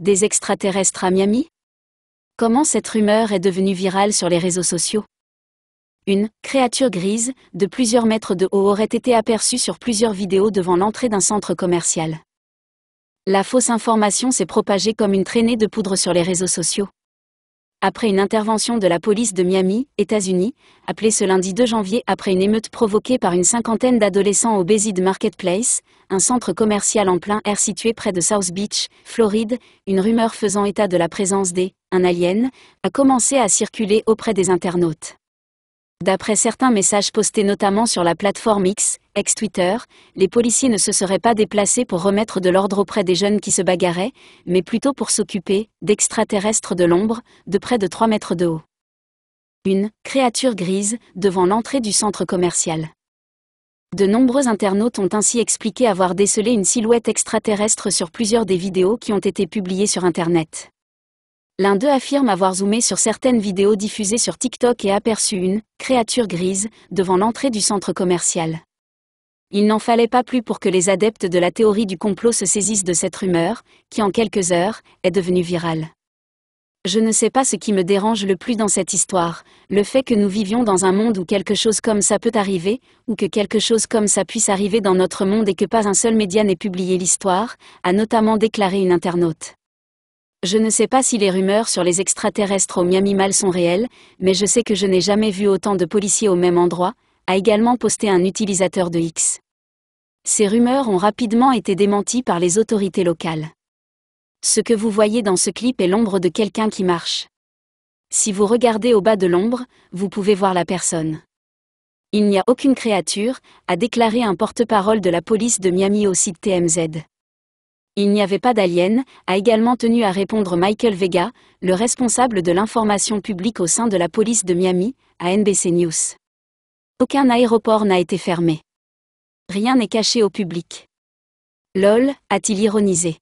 Des extraterrestres à Miami Comment cette rumeur est devenue virale sur les réseaux sociaux Une créature grise, de plusieurs mètres de haut, aurait été aperçue sur plusieurs vidéos devant l'entrée d'un centre commercial. La fausse information s'est propagée comme une traînée de poudre sur les réseaux sociaux après une intervention de la police de Miami, États-Unis, appelée ce lundi 2 janvier après une émeute provoquée par une cinquantaine d'adolescents au Bézid Marketplace, un centre commercial en plein air situé près de South Beach, Floride, une rumeur faisant état de la présence des « un alien » a commencé à circuler auprès des internautes. D'après certains messages postés notamment sur la plateforme X, ex-Twitter, les policiers ne se seraient pas déplacés pour remettre de l'ordre auprès des jeunes qui se bagarraient, mais plutôt pour s'occuper d'extraterrestres de l'ombre, de près de 3 mètres de haut. Une créature grise devant l'entrée du centre commercial. De nombreux internautes ont ainsi expliqué avoir décelé une silhouette extraterrestre sur plusieurs des vidéos qui ont été publiées sur Internet. L'un d'eux affirme avoir zoomé sur certaines vidéos diffusées sur TikTok et aperçu une créature grise devant l'entrée du centre commercial. Il n'en fallait pas plus pour que les adeptes de la théorie du complot se saisissent de cette rumeur, qui en quelques heures est devenue virale. Je ne sais pas ce qui me dérange le plus dans cette histoire, le fait que nous vivions dans un monde où quelque chose comme ça peut arriver, ou que quelque chose comme ça puisse arriver dans notre monde et que pas un seul média n'ait publié l'histoire, a notamment déclaré une internaute. Je ne sais pas si les rumeurs sur les extraterrestres au Miami Mal sont réelles, mais je sais que je n'ai jamais vu autant de policiers au même endroit, a également posté un utilisateur de X. Ces rumeurs ont rapidement été démenties par les autorités locales. Ce que vous voyez dans ce clip est l'ombre de quelqu'un qui marche. Si vous regardez au bas de l'ombre, vous pouvez voir la personne. Il n'y a aucune créature, a déclaré un porte-parole de la police de Miami au site TMZ. Il n'y avait pas d'alien, a également tenu à répondre Michael Vega, le responsable de l'information publique au sein de la police de Miami, à NBC News. Aucun aéroport n'a été fermé. Rien n'est caché au public. LOL, a-t-il ironisé.